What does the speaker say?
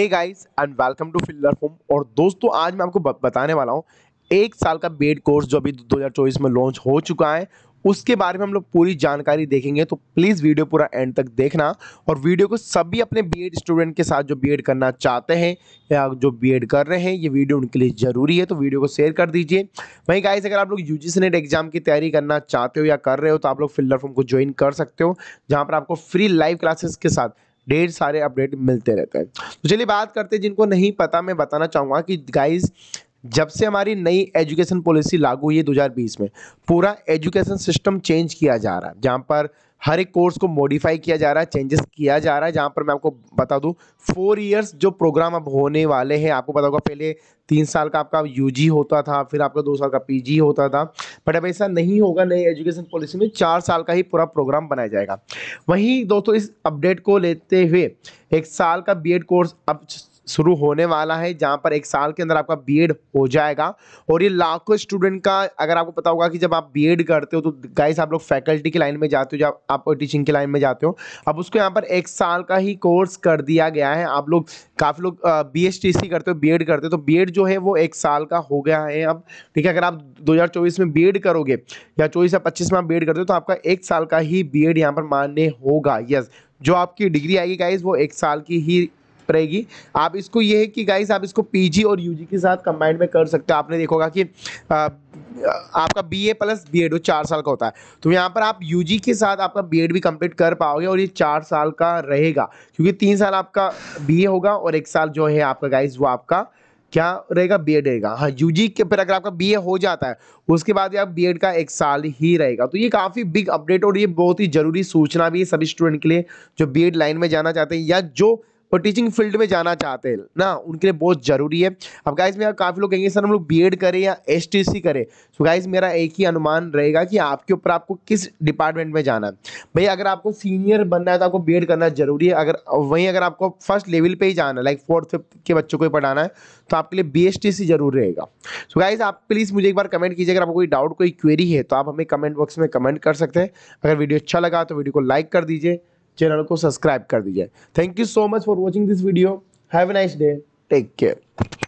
hey guys and welcome to filler home और दोस्तों आज मैं आपको बताने वाला हूँ एक साल का बेड कोर्स जो अभी 2024 में लॉन्च हो चुका है उसके बारे में हम लोग पूरी जानकारी देखेंगे तो प्लीज़ वीडियो पूरा एंड तक देखना और वीडियो को सभी अपने बीएड स्टूडेंट के साथ जो बीएड करना चाहते हैं या जो बीएड कर रहे हैं ये वीडियो उनके लिए ज़रूरी है तो वीडियो को शेयर कर दीजिए वहीं गाइस अगर आप लोग यू जी नेट एग्जाम की तैयारी करना चाहते हो या कर रहे हो तो आप लोग फिल्डर फॉर्म को ज्वाइन कर सकते हो जहाँ पर आपको फ्री लाइव क्लासेस के साथ ढेर सारे अपडेट मिलते रहते हैं तो चलिए बात करते हैं जिनको नहीं पता मैं बताना चाहूँगा कि गाइज़ जब से हमारी नई एजुकेशन पॉलिसी लागू हुई है 2020 में पूरा एजुकेशन सिस्टम चेंज किया जा रहा है जहाँ पर हर एक कोर्स को मॉडिफाई किया जा रहा है चेंजेस किया जा रहा है जहाँ पर मैं आपको बता दूँ फोर ईयर्स जो प्रोग्राम अब होने वाले हैं आपको पता होगा पहले तीन साल का आपका यूजी होता था फिर आपका दो साल का पीजी होता था बट अब ऐसा नहीं होगा नई एजुकेशन पॉलिसी में चार साल का ही पूरा प्रोग्राम बनाया जाएगा वहीं दोस्तों इस अपडेट को लेते हुए एक साल का बी कोर्स अब शुरू होने वाला है जहां पर एक साल के अंदर आपका बीएड हो जाएगा और ये लाखों स्टूडेंट का अगर आपको पता होगा कि जब आप बीएड करते हो तो गाइस आप लोग फैकल्टी की लाइन में जाते हो जब आप टीचिंग की लाइन में जाते हो अब उसको यहाँ पर एक साल का ही कोर्स कर दिया गया है आप लोग काफ़ी लोग बी एस टी सी करते हो बी एड करते हो तो बी एड जो है वो एक साल का हो गया है अब ठीक है अगर आप दो में बी एड करोगे या चौबीस या पच्चीस में आप बी एड करते हो तो आपका एक साल का ही बी एड यहाँ पर मान्य होगा यस जो आपकी डिग्री आएगी गाइज वो एक साल की ही रहेगी आप इसको ये है कि गाइस आप इसको पीजी और यूजी के साथ कंबाइंड में कर सकते हो आपने देखोगा कि आ, आपका B A plus B ed चार साल का होता है तो यहाँ पर आप यू जी के साथ आपका बी एड भी कंप्लीट कर पाओगे और ये चार साल का रहेगा क्योंकि तीन साल आपका बी ए होगा और एक साल जो है आपका गाइज वो आपका क्या रहेगा बी एड रहेगा हाँ यू जी के पर अगर आपका बी ए हो जाता है उसके बाद आप बी एड का एक साल ही रहेगा तो ये काफ़ी बिग अपडेट और ये बहुत ही ज़रूरी सूचना भी है सभी स्टूडेंट के लिए जो बी एड लाइन में जाना चाहते हैं या जो और टीचिंग फील्ड में जाना चाहते हैं ना उनके लिए बहुत ज़रूरी है अब गाइज मेरा काफ़ी लोग कहेंगे सर हम लोग बी करें या एस टी सी करें तो गाइज मेरा एक ही अनुमान रहेगा कि आपके ऊपर आपको किस डिपार्टमेंट में जाना है भाई अगर आपको सीनियर बनना है तो आपको बी करना जरूरी है अगर वहीं अगर आपको फर्स्ट लेवल पर ही जाना है लाइक फोर्थ फिफ्थ के बच्चों को ही पढ़ाना है तो आपके लिए बी जरूर रहेगा सो गाइज आप प्लीज़ मुझे एक बार कमेंट कीजिए अगर आपको कोई डाउट कोई क्वेरी है तो आप हमें कमेंट बॉक्स में कमेंट कर सकते हैं अगर वीडियो अच्छा लगा तो वीडियो को लाइक कर दीजिए चैनल को सब्सक्राइब कर दीजिए thank you so much for watching this video have a nice day take care